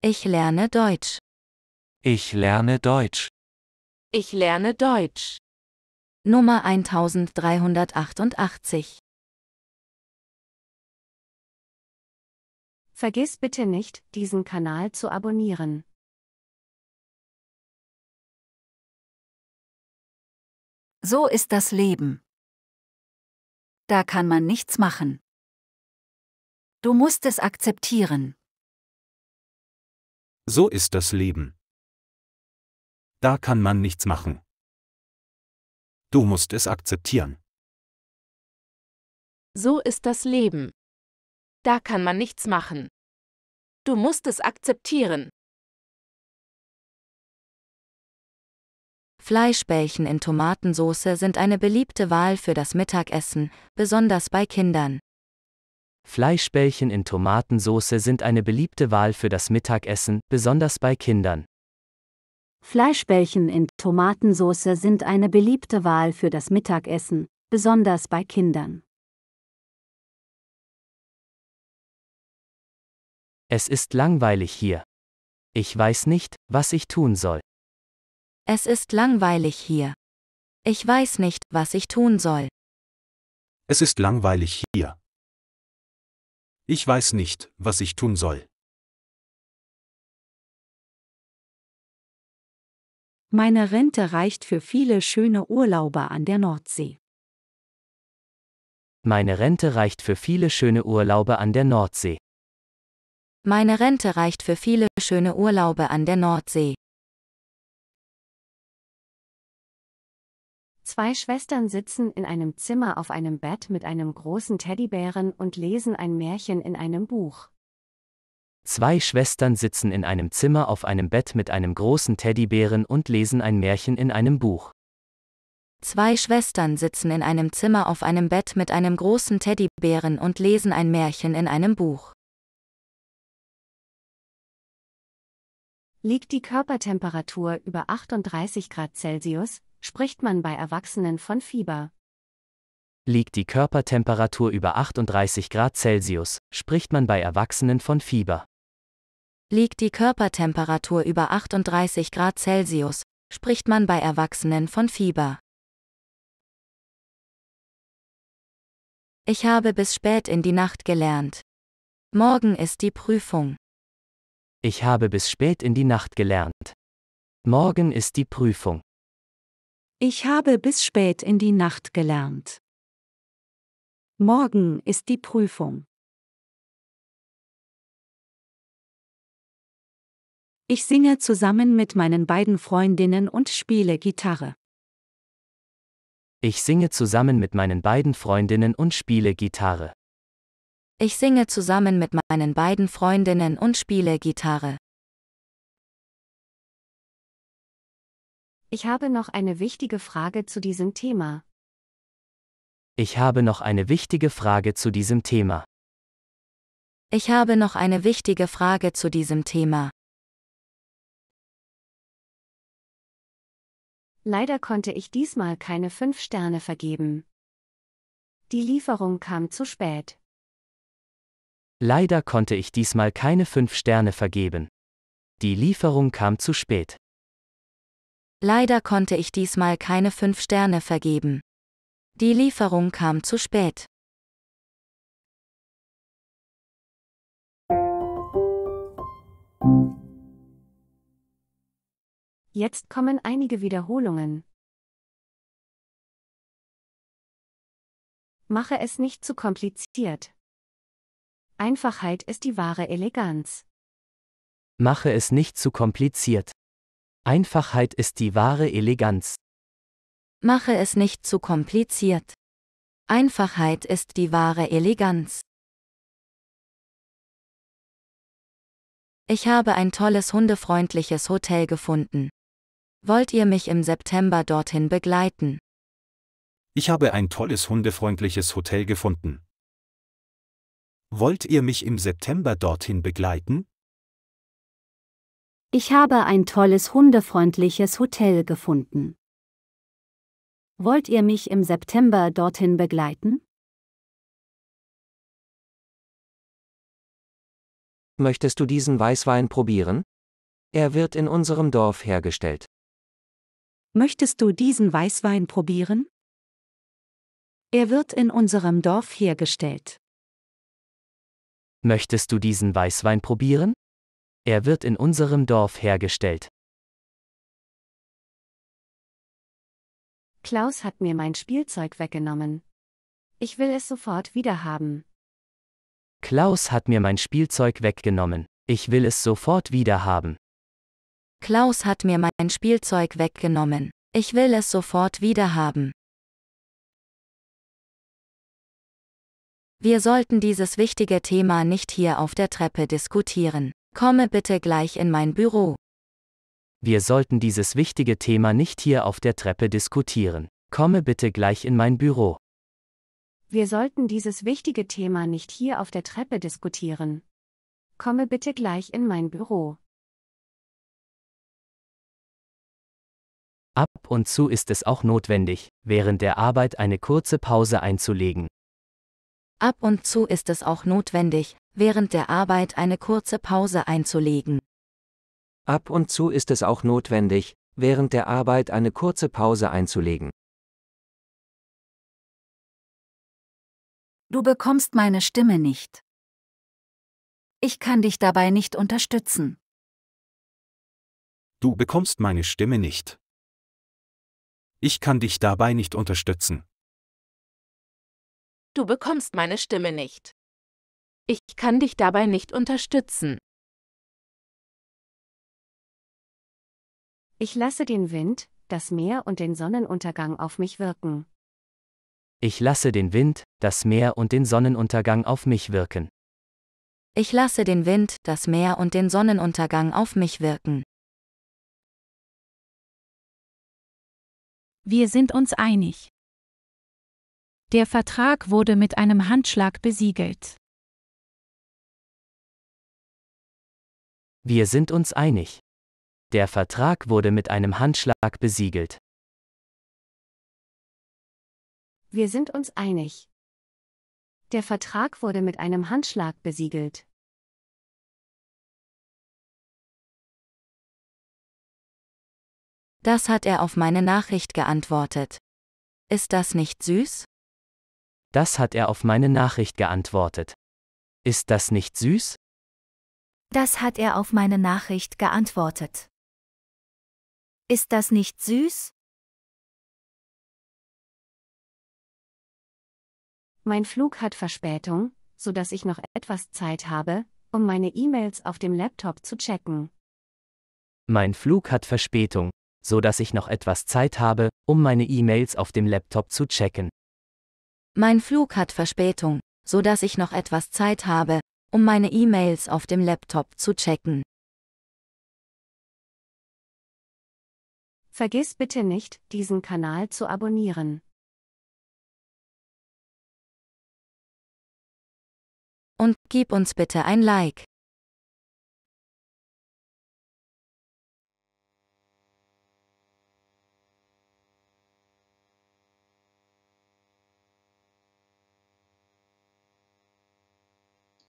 Ich lerne Deutsch. Ich lerne Deutsch. Ich lerne Deutsch. Nummer 1388. Vergiss bitte nicht, diesen Kanal zu abonnieren. So ist das Leben. Da kann man nichts machen. Du musst es akzeptieren. So ist das Leben. Da kann man nichts machen. Du musst es akzeptieren. So ist das Leben. Da kann man nichts machen. Du musst es akzeptieren. Fleischbällchen in Tomatensoße sind eine beliebte Wahl für das Mittagessen, besonders bei Kindern. Fleischbällchen in Tomatensoße sind eine beliebte Wahl für das Mittagessen, besonders bei Kindern. Fleischbällchen in Tomatensoße sind eine beliebte Wahl für das Mittagessen, besonders bei Kindern. Es ist langweilig hier. Ich weiß nicht, was ich tun soll. Es ist langweilig hier. Ich weiß nicht, was ich tun soll. Es ist langweilig hier. Ich weiß nicht, was ich tun soll. Meine Rente reicht für viele schöne Urlaube an der Nordsee. Meine Rente reicht für viele schöne Urlaube an der Nordsee. Meine Rente reicht für viele schöne Urlaube an der Nordsee. Zwei Schwestern sitzen in einem Zimmer auf einem Bett mit einem großen Teddybären und lesen ein Märchen in einem Buch. Zwei Schwestern sitzen in einem Zimmer auf einem Bett mit einem großen Teddybären und lesen ein Märchen in einem Buch. Zwei Schwestern sitzen in einem Zimmer auf einem Bett mit einem großen Teddybären und lesen ein Märchen in einem Buch. Liegt die Körpertemperatur über 38 Grad Celsius, spricht man bei Erwachsenen von Fieber. Liegt die Körpertemperatur über 38 Grad Celsius, spricht man bei Erwachsenen von Fieber. Liegt die Körpertemperatur über 38 Grad Celsius, spricht man bei Erwachsenen von Fieber. Ich habe bis spät in die Nacht gelernt. Morgen ist die Prüfung. Ich habe bis spät in die Nacht gelernt. Morgen ist die Prüfung. Ich habe bis spät in die Nacht gelernt. Morgen ist die Prüfung. Ich singe zusammen mit meinen beiden Freundinnen und spiele Gitarre. Ich singe zusammen mit meinen beiden Freundinnen und spiele Gitarre. Ich singe zusammen mit meinen beiden Freundinnen und spiele Gitarre. Ich habe noch eine wichtige Frage zu diesem Thema. Ich habe noch eine wichtige Frage zu diesem Thema. Ich habe noch eine wichtige Frage zu diesem Thema. Leider konnte ich diesmal keine fünf Sterne vergeben. Die Lieferung kam zu spät. Leider konnte ich diesmal keine fünf Sterne vergeben. Die Lieferung kam zu spät. Leider konnte ich diesmal keine 5 Sterne vergeben. Die Lieferung kam zu spät. Jetzt kommen einige Wiederholungen. Mache es nicht zu kompliziert. Einfachheit ist die wahre Eleganz. Mache es nicht zu kompliziert. Einfachheit ist die wahre Eleganz. Mache es nicht zu kompliziert. Einfachheit ist die wahre Eleganz. Ich habe ein tolles hundefreundliches Hotel gefunden. Wollt ihr mich im September dorthin begleiten? Ich habe ein tolles hundefreundliches Hotel gefunden. Wollt ihr mich im September dorthin begleiten? Ich habe ein tolles hundefreundliches Hotel gefunden. Wollt ihr mich im September dorthin begleiten? Möchtest du diesen Weißwein probieren? Er wird in unserem Dorf hergestellt. Möchtest du diesen Weißwein probieren? Er wird in unserem Dorf hergestellt. Möchtest du diesen Weißwein probieren? Er wird in unserem Dorf hergestellt. Klaus hat mir mein Spielzeug weggenommen. Ich will es sofort wiederhaben. Klaus hat mir mein Spielzeug weggenommen. Ich will es sofort wiederhaben. Klaus hat mir mein Spielzeug weggenommen. Ich will es sofort wiederhaben. Wir sollten dieses wichtige Thema nicht hier auf der Treppe diskutieren. Komme bitte gleich in mein Büro. Wir sollten dieses wichtige Thema nicht hier auf der Treppe diskutieren. Komme bitte gleich in mein Büro. Wir sollten dieses wichtige Thema nicht hier auf der Treppe diskutieren. Komme bitte gleich in mein Büro. Ab und zu ist es auch notwendig, während der Arbeit eine kurze Pause einzulegen, Ab und zu ist es auch notwendig, während der Arbeit eine kurze Pause einzulegen. Ab und zu ist es auch notwendig, während der Arbeit eine kurze Pause einzulegen. Du bekommst meine Stimme nicht. Ich kann dich dabei nicht unterstützen. Du bekommst meine Stimme nicht. Ich kann dich dabei nicht unterstützen du bekommst meine Stimme nicht. Ich kann dich dabei nicht unterstützen. Ich lasse den Wind, das Meer und den Sonnenuntergang auf mich wirken. Ich lasse den Wind, das Meer und den Sonnenuntergang auf mich wirken. Ich lasse den Wind, das Meer und den Sonnenuntergang auf mich wirken. Wir sind uns einig. Der Vertrag wurde mit einem Handschlag besiegelt. Wir sind uns einig. Der Vertrag wurde mit einem Handschlag besiegelt. Wir sind uns einig. Der Vertrag wurde mit einem Handschlag besiegelt. Das hat er auf meine Nachricht geantwortet. Ist das nicht süß? Das hat er auf meine Nachricht geantwortet. Ist das nicht süß? Das hat er auf meine Nachricht geantwortet. Ist das nicht süß? Mein Flug hat Verspätung, sodass ich noch etwas Zeit habe, um meine E-Mails auf dem Laptop zu checken. Mein Flug hat Verspätung, so ich noch etwas Zeit habe, um meine E-Mails auf dem Laptop zu checken. Mein Flug hat Verspätung, so dass ich noch etwas Zeit habe, um meine E-Mails auf dem Laptop zu checken. Vergiss bitte nicht, diesen Kanal zu abonnieren. Und gib uns bitte ein Like.